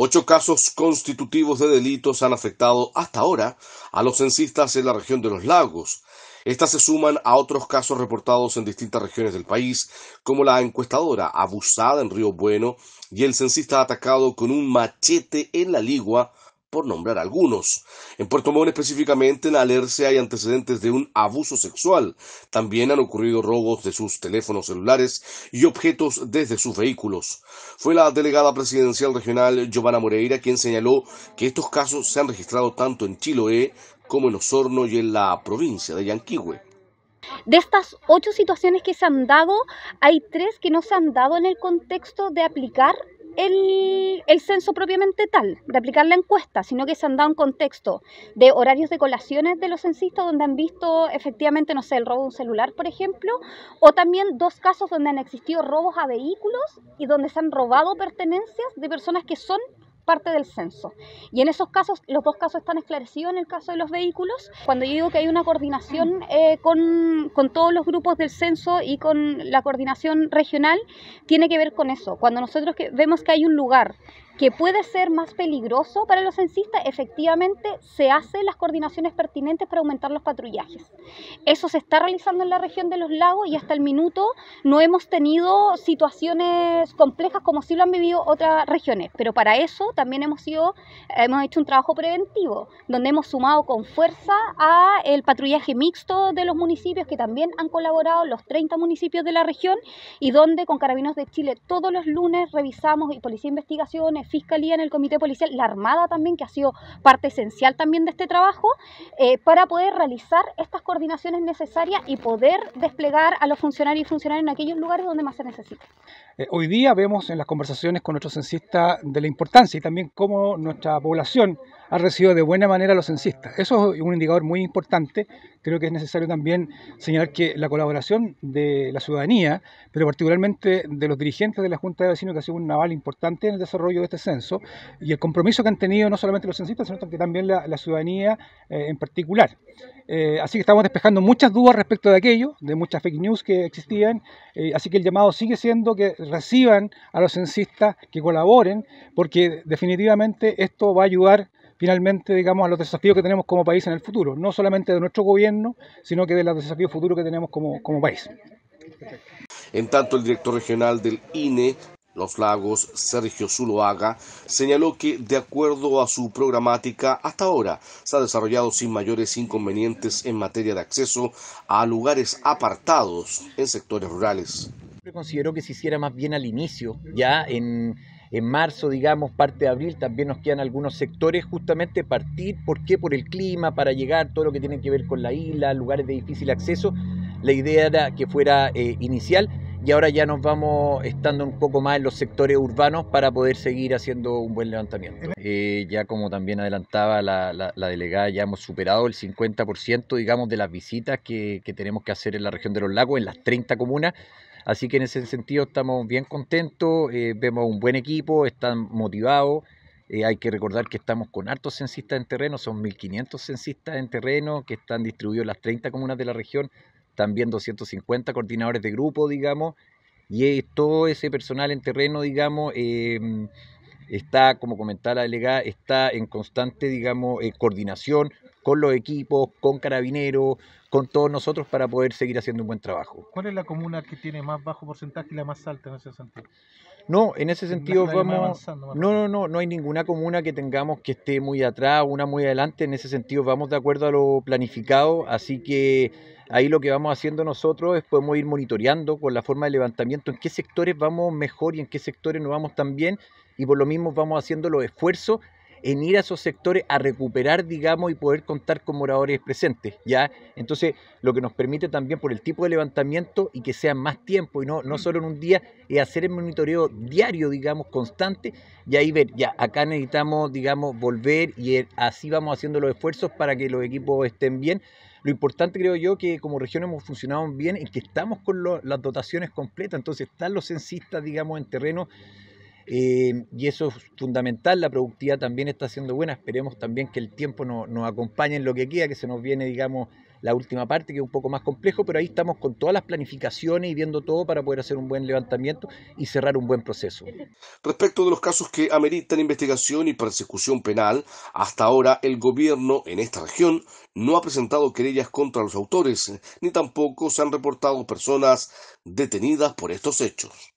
Ocho casos constitutivos de delitos han afectado hasta ahora a los censistas en la región de los lagos. Estas se suman a otros casos reportados en distintas regiones del país, como la encuestadora abusada en Río Bueno y el censista atacado con un machete en la ligua por nombrar algunos. En Puerto Montt específicamente, en Alerce hay antecedentes de un abuso sexual. También han ocurrido robos de sus teléfonos celulares y objetos desde sus vehículos. Fue la delegada presidencial regional Giovanna Moreira quien señaló que estos casos se han registrado tanto en Chiloé como en Osorno y en la provincia de Yanquihue. De estas ocho situaciones que se han dado, hay tres que no se han dado en el contexto de aplicar el, censo propiamente tal, de aplicar la encuesta, sino que se han dado un contexto de horarios de colaciones de los censistas donde han visto efectivamente, no sé, el robo de un celular, por ejemplo, o también dos casos donde han existido robos a vehículos y donde se han robado pertenencias de personas que son parte del censo. Y en esos casos, los dos casos están esclarecidos en el caso de los vehículos. Cuando yo digo que hay una coordinación mm. eh, con, todos los grupos del censo y con la coordinación regional, tiene que ver con eso. Cuando nosotros vemos que hay un lugar que puede ser más peligroso para los censistas, efectivamente se hacen las coordinaciones pertinentes para aumentar los patrullajes. Eso se está realizando en la región de los lagos y hasta el minuto no hemos tenido situaciones complejas como sí lo han vivido otras regiones, pero para eso también hemos, sido, hemos hecho un trabajo preventivo, donde hemos sumado con fuerza a el patrullaje mixto de los municipios que también han colaborado, los 30 municipios de la región, y donde con Carabineros de Chile todos los lunes revisamos y Policía Investigaciones, Fiscalía, en el Comité Policial, la Armada también, que ha sido parte esencial también de este trabajo, eh, para poder realizar estas coordinaciones necesarias y poder desplegar a los funcionarios y funcionarias en aquellos lugares donde más se necesita. Eh, hoy día vemos en las conversaciones con nuestros censistas de la importancia y también cómo nuestra población ha recibido de buena manera a los censistas. Eso es un indicador muy importante. Creo que es necesario también señalar que la colaboración de la ciudadanía, pero particularmente de los dirigentes de la Junta de Vecinos, que ha sido un naval importante en el desarrollo de este censo y el compromiso que han tenido no solamente los censistas, sino que también la, ciudadanía eh, en particular. Eh, así que estamos despejando muchas dudas respecto de aquello, de muchas fake news que existían, eh, así que el llamado sigue siendo que reciban a los censistas, que colaboren, porque definitivamente esto va a ayudar finalmente, digamos, a los desafíos que tenemos como país en el futuro, no solamente de nuestro gobierno, sino que de los desafíos futuros que tenemos como, como país. En tanto, el director regional del INE los Lagos, Sergio Zuloaga, señaló que, de acuerdo a su programática, hasta ahora se ha desarrollado sin mayores inconvenientes en materia de acceso a lugares apartados en sectores rurales. Considero que se hiciera más bien al inicio, ya en marzo, digamos, parte de abril, también nos quedan algunos sectores justamente partir, porque Por el clima, para llegar, todo lo que tiene que ver con la isla, lugares de difícil acceso. La idea era que fuera eh, inicial, y ahora ya nos vamos estando un poco más en los sectores urbanos para poder seguir haciendo un buen levantamiento. Eh, ya como también adelantaba la, delegada, ya hemos superado el 50%, digamos, de las visitas que, tenemos que hacer en la región de los lagos, en las 30 comunas. Así que en ese sentido estamos bien contentos, eh, vemos un buen equipo, están motivados. Eh, hay que recordar que estamos con hartos censistas en terreno, son 1.500 censistas en terreno que están distribuidos en las 30 comunas de la región también 250 coordinadores de grupo, digamos, y todo ese personal en terreno, digamos, em, está, como comentaba la delegada, está en constante, digamos, eh, coordinación con los equipos, con carabineros, con todos nosotros para poder seguir haciendo un buen trabajo. ¿Cuál es la comuna que tiene más bajo porcentaje y la más alta en ese sentido? No, en ese sentido vamos... no, no, no, no hay ninguna comuna que tengamos que esté muy atrás, una muy adelante, en ese sentido vamos de acuerdo a lo planificado, así que ahí lo que vamos haciendo nosotros es podemos ir monitoreando con la forma de levantamiento en qué sectores vamos mejor y en qué sectores no vamos tan bien y por lo mismo vamos haciendo los esfuerzos en ir a esos sectores a recuperar, digamos, y poder contar con moradores presentes, ¿ya? Entonces, lo que nos permite también por el tipo de levantamiento y que sea más tiempo y no, no solo en un día, es hacer el monitoreo diario, digamos, constante y ahí ver, ya, acá necesitamos, digamos, volver y er, así vamos haciendo los esfuerzos para que los equipos estén bien. Lo importante creo yo que como región hemos funcionado bien y que estamos con las dotaciones completas, entonces están los censistas, digamos, en terreno eh, y eso es fundamental, la productividad también está siendo buena, esperemos también que el tiempo nos acompañe en lo que queda, que se nos viene, digamos, la última parte, que es un poco más complejo, pero ahí estamos con todas las planificaciones y viendo todo para poder hacer un buen levantamiento y cerrar un buen proceso. Respecto de los casos que ameritan investigación y persecución penal, hasta ahora el gobierno en esta región no ha presentado querellas contra los autores, ni tampoco se han reportado personas detenidas por estos hechos.